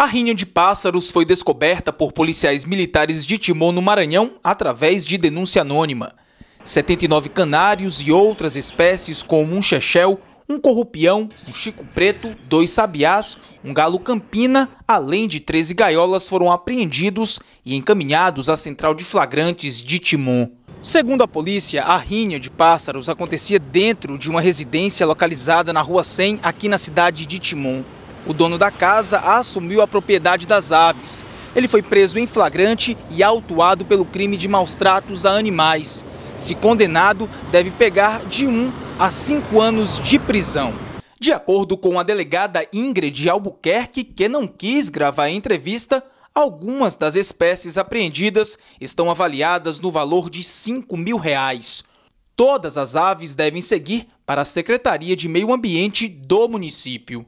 A rinha de pássaros foi descoberta por policiais militares de Timon no Maranhão através de denúncia anônima. 79 canários e outras espécies como um chechel, um corrupião, um chico preto, dois sabiás, um galo campina, além de 13 gaiolas foram apreendidos e encaminhados à central de flagrantes de Timon. Segundo a polícia, a rinha de pássaros acontecia dentro de uma residência localizada na Rua 100, aqui na cidade de Timon. O dono da casa assumiu a propriedade das aves. Ele foi preso em flagrante e autuado pelo crime de maus tratos a animais. Se condenado, deve pegar de 1 um a 5 anos de prisão. De acordo com a delegada Ingrid Albuquerque, que não quis gravar a entrevista, algumas das espécies apreendidas estão avaliadas no valor de 5 mil reais. Todas as aves devem seguir para a Secretaria de Meio Ambiente do município.